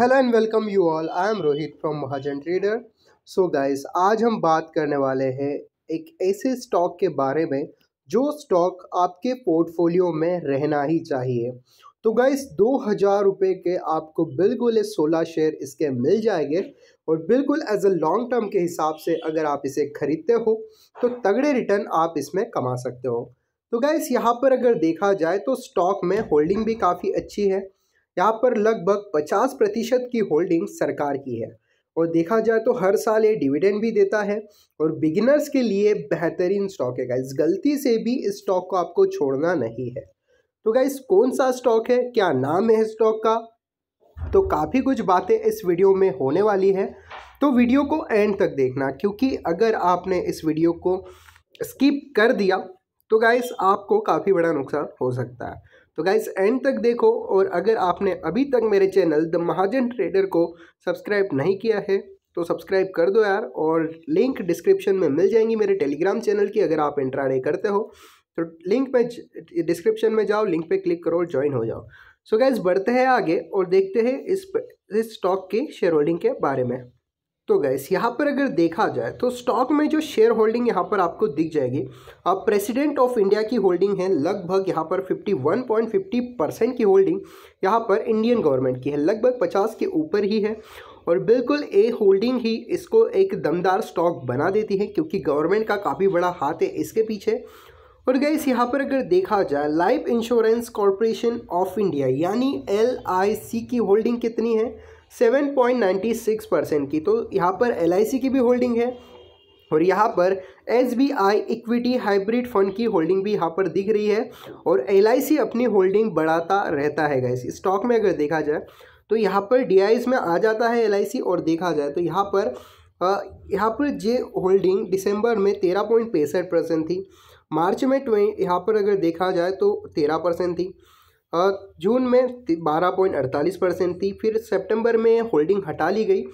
hello and welcome you all I am Rohit from Mahajan trader so guys आज हम बात करने वाले हैं एक ऐसे स्टॉक के बारे में जो स्टॉक आपके पोर्टफोलियो में रहना ही चाहिए तो गाइस दो हज़ार रुपये के आपको बिल्कुल सोलह शेयर इसके मिल जाएंगे और बिल्कुल एज अ लॉन्ग टर्म के हिसाब से अगर आप इसे खरीदते हो तो तगड़े रिटर्न आप इसमें कमा सकते हो तो गाइस यहाँ पर अगर देखा जाए तो स्टॉक में होल्डिंग भी काफ़ी अच्छी है यहाँ पर लगभग 50 प्रतिशत की होल्डिंग सरकार की है और देखा जाए तो हर साल ये डिविडेंड भी देता है और बिगिनर्स के लिए बेहतरीन स्टॉक है इस गलती से भी इस स्टॉक को आपको छोड़ना नहीं है तो गाइस कौन सा स्टॉक है क्या नाम है स्टॉक का तो काफ़ी कुछ बातें इस वीडियो में होने वाली है तो वीडियो को एंड तक देखना क्योंकि अगर आपने इस वीडियो को स्किप कर दिया तो गाइस आपको काफ़ी बड़ा नुकसान हो सकता है तो गाइस एंड तक देखो और अगर आपने अभी तक मेरे चैनल द महाजन ट्रेडर को सब्सक्राइब नहीं किया है तो सब्सक्राइब कर दो यार और लिंक डिस्क्रिप्शन में मिल जाएंगी मेरे टेलीग्राम चैनल की अगर आप इंट्राडे करते हो तो लिंक पे डिस्क्रिप्शन में जाओ लिंक पे क्लिक करो और ज्वाइन हो जाओ सो so गैस बढ़ते हैं आगे और देखते हैं इस इस स्टॉक के शेयर होल्डिंग के बारे में तो गैस यहाँ पर अगर देखा जाए तो स्टॉक में जो शेयर होल्डिंग यहाँ पर आपको दिख जाएगी अब प्रेसिडेंट ऑफ इंडिया की होल्डिंग है लगभग यहाँ पर 51.50 परसेंट की होल्डिंग यहाँ पर इंडियन गवर्नमेंट की है लगभग 50 के ऊपर ही है और बिल्कुल ए होल्डिंग ही इसको एक दमदार स्टॉक बना देती है क्योंकि गवर्नमेंट का काफ़ी बड़ा हाथ है इसके पीछे और गैस यहाँ पर अगर देखा जाए life insurance corporation of India यानी एल की होल्डिंग कितनी है 7.96 परसेंट की तो यहाँ पर एल की भी होल्डिंग है और यहाँ पर S B I equity hybrid fund की होल्डिंग भी यहाँ पर दिख रही है और एल अपनी होल्डिंग बढ़ाता रहता है गैस स्टॉक में अगर देखा जाए तो यहाँ पर डी में आ जाता है एल और देखा जाए तो यहाँ पर यहाँ पर जे होल्डिंग दिसंबर में तेरह पॉइंट पैंसठ परसेंट थी मार्च में ट्वें यहाँ पर अगर देखा जाए तो तेरह परसेंट थी जून में बारह पॉइंट अड़तालीस परसेंट थी फिर सितंबर में होल्डिंग हटा ली गई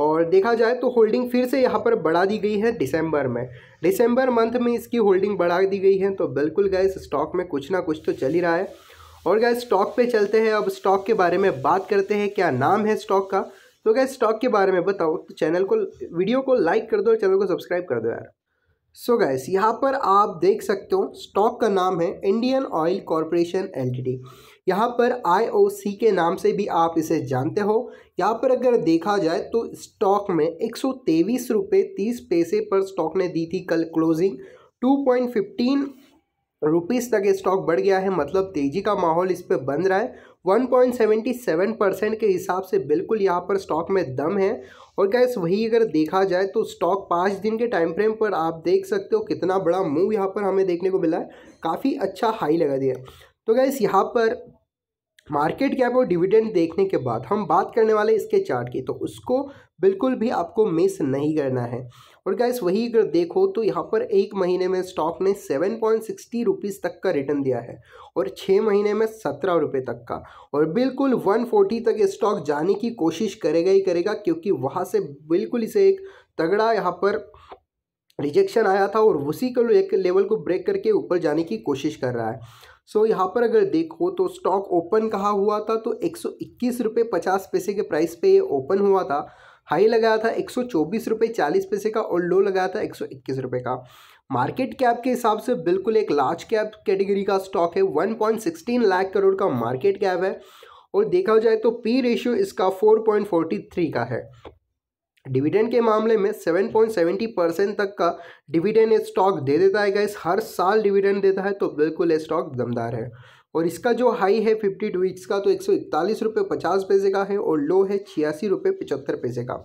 और देखा जाए तो होल्डिंग फिर से यहाँ पर बढ़ा दी गई है दिसंबर में दिसंबर मंथ में इसकी होल्डिंग बढ़ा दी गई है तो बिल्कुल गए स्टॉक में कुछ ना कुछ तो चल ही रहा है और गए स्टॉक पे चलते हैं अब स्टॉक के बारे में बात करते हैं क्या नाम है स्टॉक का तो गए स्टॉक के बारे में बताओ तो चैनल को वीडियो को लाइक कर दो और चैनल को सब्सक्राइब कर दो यार सो गैस यहाँ पर आप देख सकते हो स्टॉक का नाम है इंडियन ऑयल कॉरपोरेशन एलटीडी यहाँ पर आईओसी के नाम से भी आप इसे जानते हो यहाँ पर अगर देखा जाए तो स्टॉक में एक सौ तेईस रुपये तीस पैसे पर स्टॉक ने दी थी कल closing two point fifteen rupees तक ये स्टॉक बढ़ गया है मतलब तेज़ी का माहौल इस पर बन रहा है 1.77 परसेंट के हिसाब से बिल्कुल यहाँ पर स्टॉक में दम है और गैस वही अगर देखा जाए तो स्टॉक पाँच दिन के टाइम फ्रेम पर आप देख सकते हो कितना बड़ा मूव यहाँ पर हमें देखने को मिला है काफ़ी अच्छा हाई लगा दिया तो गैस यहाँ पर मार्केट कैप और डिविडेंड देखने के बाद हम बात करने वाले इसके चार्ट की तो उसको बिल्कुल भी आपको मिस नहीं करना है और गैस वही अगर देखो तो यहाँ पर एक महीने में स्टॉक ने सेवन पॉइंट सिक्सटी रुपीज़ तक का रिटर्न दिया है और छः महीने में सत्रह रुपये तक का और बिल्कुल वन फोर्टी तक स्टॉक जाने की कोशिश करेगा ही करेगा क्योंकि वहाँ से बिल्कुल इसे एक तगड़ा यहाँ पर रिजेक्शन आया था और उसी को एक लेवल को ब्रेक करके ऊपर जाने की कोशिश कर रहा है सो so, यहाँ पर अगर देखो तो स्टॉक ओपन कहाँ हुआ था तो एक सौ इक्कीस रुपये पचास पैसे के प्राइस पे ये ओपन हुआ था हाई लगाया था एक सौ चौबीस रुपये चालीस पैसे का और लो लगाया था एक सौ इक्कीस का मार्केट कैप के हिसाब से बिल्कुल एक लार्ज कैप कैटेगरी का स्टॉक है one point sixteen lakh crore का मार्केट कैप है और देखा जाए तो पी रेशियो इसका थ्री का है डिविडेंड के मामले में 7.70 परसेंट तक का डिविडेंड स्टॉक दे देता है गैस हर साल डिविडेंड देता है तो बिल्कुल स्टॉक दमदार है और इसका जो हाई है फिफ्टी टू वीक्स का तो एक सौ इकतालीस रुपये पचास पैसे का है और लो है छियासी रुपये पचहत्तर पैसे का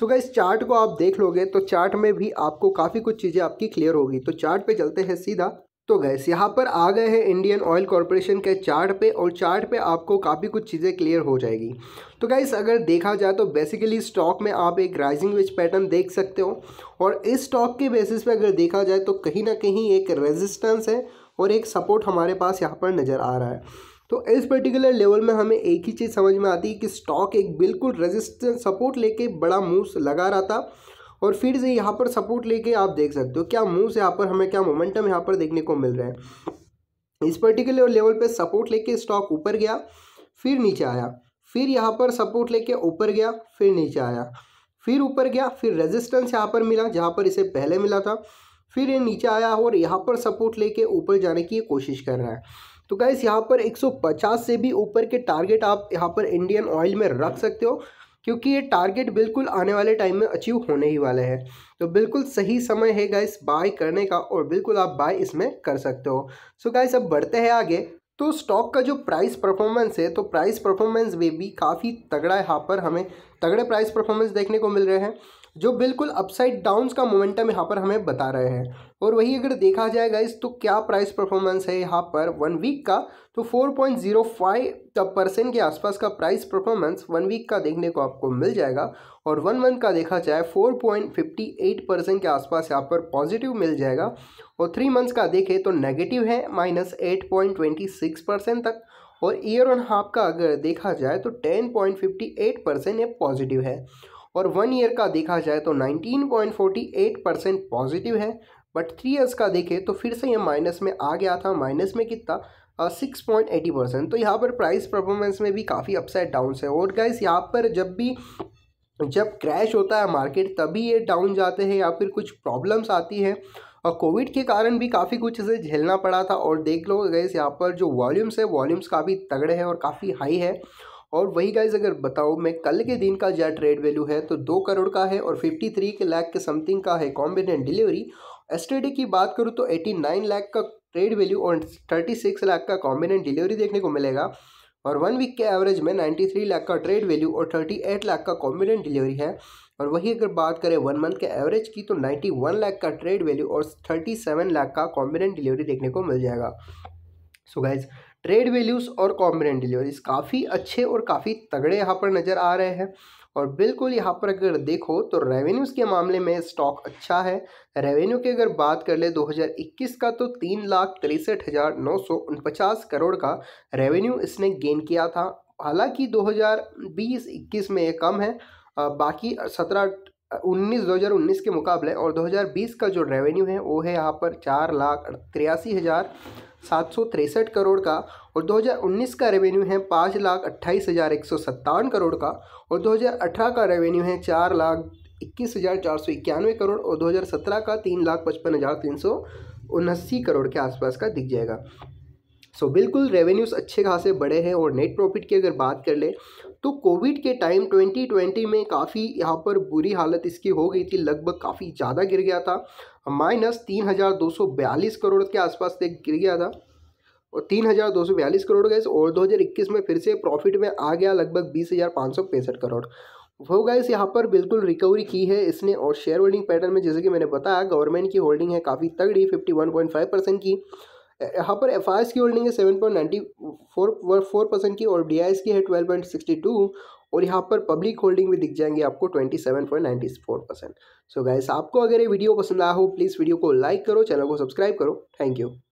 सो so चार्ट को आप देख लोगे तो चार्ट में भी आपको काफ़ी कुछ चीज़ें आपकी क्लियर होगी तो चार्ट पे चलते हैं सीधा तो गैस यहाँ पर आ गए हैं इंडियन ऑयल कॉरपोरेशन के चार्ट पे और चार्ट पे आपको काफ़ी कुछ चीज़ें क्लियर हो जाएगी तो गैस अगर देखा जाए तो बेसिकली स्टॉक में आप एक राइजिंग विच पैटर्न देख सकते हो और इस स्टॉक के बेसिस पे अगर देखा जाए तो कहीं ना कहीं एक रेजिस्टेंस है और एक सपोर्ट हमारे पास यहाँ पर नज़र आ रहा है तो इस पर्टिकुलर लेवल में हमें एक ही चीज़ समझ में आती है कि स्टॉक एक बिल्कुल रेजिस्टेंस सपोर्ट लेके बड़ा मूव लगा रहा था और फिर से यहाँ पर सपोर्ट लेके आप देख सकते हो क्या मूव यहाँ पर हमें क्या मोमेंटम यहाँ पर देखने को मिल रहा है इस पर्टिकुलर लेवल पे सपोर्ट लेके स्टॉक ऊपर गया फिर नीचे आया फिर यहाँ पर सपोर्ट लेके ऊपर गया फिर नीचे आया फिर ऊपर गया फिर रेजिस्टेंस यहाँ पर मिला जहाँ पर इसे पहले मिला था फिर ये नीचे आया और यहाँ पर सपोर्ट लेके ऊपर जाने की कोशिश कर रहा है तो गाइस यहाँ पर 150 से भी ऊपर के टारगेट आप यहाँ पर इंडियन ऑयल में रख सकते हो क्योंकि ये टारगेट बिल्कुल आने वाले टाइम में अचीव होने ही वाले हैं तो बिल्कुल सही समय है गाइस बाय करने का और बिल्कुल आप बाय इसमें कर सकते हो सो so गाइस अब बढ़ते हैं आगे तो स्टॉक का जो प्राइस परफॉर्मेंस है तो प्राइस परफॉर्मेंस में भी काफ़ी तगड़ा यहाँ पर हमें तगड़े प्राइस परफॉर्मेंस देखने को मिल रहे हैं जो बिल्कुल अपसाइड डाउन्स का मोमेंटम यहाँ पर हमें बता रहे हैं और वही अगर देखा जाएगा इस तो क्या प्राइस परफॉर्मेंस है यहाँ पर वन वीक का तो four point zero five percent के आसपास का प्राइस परफॉर्मेंस वन वीक का देखने को आपको मिल जाएगा और वन मंथ का देखा जाए एट परसेंट के आसपास यहाँ पर पॉजिटिव मिल जाएगा और थ्री मंथ्स का देखें तो नेगेटिव है minus eight point twenty six percent तक और ईयर ऑन हाफ का अगर देखा जाए तो ten point fifty eight percent ये पॉजिटिव है और वन ईयर का देखा जाए तो nineteen point forty eight percent positive है बट थ्री ईयर्स का देखें तो फिर से ये माइनस में आ गया था माइनस में कितना सिक्स पॉइंट एटी परसेंट तो यहाँ पर प्राइस परफॉर्मेंस में भी काफ़ी अपसाइड डाउन है और गाइस यहाँ पर जब भी जब क्रैश होता है मार्केट तभी ये डाउन जाते हैं या फिर कुछ प्रॉब्लम्स आती है और कोविड के कारण भी काफ़ी कुछ इसे झेलना पड़ा था और देख लो गैस यहाँ पर जो वॉल्यूम्स है वॉल्यूम्स काफ़ी तगड़े हैं और काफ़ी हाई है और वही गाइज अगर बताओ मैं कल के दिन का जो ट्रेड वैल्यू है तो दो करोड़ का है और फिफ्टी थ्री के लाख के समथिंग का है कॉम्बिनेंट डिलीवरी एस की बात करूँ तो एटी नाइन लाख का ट्रेड वैल्यू और थर्टी सिक्स लाख का कॉम्बिनेंट डिलीवरी देखने को मिलेगा और वन वीक के एवरेज में नाइन्टी थ्री लाख का ट्रेड वैल्यू और थर्टी एट लाख का कॉम्बिनेंट डिलीवरी है और वहीं अगर बात करें वन मंथ के एवरेज की तो 91 लाख का ट्रेड वैल्यू और 37 लाख का कॉम्बिनेंट डिलीवरी देखने को मिल जाएगा सो गाइज ट्रेड वैल्यूज़ और कॉम्बिनेंट डिलीवरीज काफ़ी अच्छे और काफ़ी तगड़े यहाँ पर नज़र आ रहे हैं और बिल्कुल यहाँ पर अगर देखो तो रेवेन्यूज़ के मामले में स्टॉक अच्छा है रेवेन्यू की अगर बात कर ले 2021 का तो तीन लाख तिरसठ हज़ार नौ सौ उनपचास करोड़ का रेवेन्यू इसने गेन किया था हालांकि 2020-21 में ये कम है बाकी सत्रह उन्नीस दो हज़ार उन्नीस के मुकाबले और दो हज़ार बीस का जो रेवेन्यू है वो है यहाँ पर चार लाख तिरासी हज़ार सात सौ तिरसठ करोड़ का और दो हज़ार उन्नीस का रेवेन्यू है पाँच लाख अट्ठाईस हज़ार एक सौ सत्तावन करोड़ का और दो हज़ार अठारह का रेवेन्यू है चार लाख इक्कीस हज़ार चार सौ इक्यानवे करोड़ और दो हज़ार सत्रह का तीन लाख पचपन हज़ार तीन सौ उन्नासी करोड़ के आसपास का दिख जाएगा सो so, बिल्कुल रेवेन्यूज़ अच्छे खासे बड़े हैं और नेट प्रॉफिट की अगर बात कर ले तो कोविड के टाइम 2020 में काफ़ी यहाँ पर बुरी हालत इसकी हो गई थी लगभग काफ़ी ज़्यादा गिर गया था माइनस तीन हज़ार दो सौ बयालीस करोड़ के आसपास तक गिर गया था और तीन हज़ार दो सौ बयालीस करोड़ गए और दो हज़ार इक्कीस में फिर से प्रॉफिट में आ गया लगभग बीस हज़ार पाँच सौ पैंसठ करोड़ वो गए यहाँ पर बिल्कुल रिकवरी की है इसने और शेयर होल्डिंग पैटर्न में जैसे कि मैंने बताया गवर्नमेंट की होल्डिंग है काफ़ी तगड़ी fifty one point five percent की यहाँ पर एफ आई एस की होल्डिंग है seven point ninety four four percent की और डी की है ट्वेल्व पॉइंट सिक्सटी टू और यहाँ पर पब्लिक होल्डिंग भी दिख जाएंगे आपको twenty seven point ninety four percent so guys आपको अगर ये वीडियो पसंद आया हो प्लीज़ वीडियो को लाइक करो चैनल को सब्सक्राइब करो थैंक यू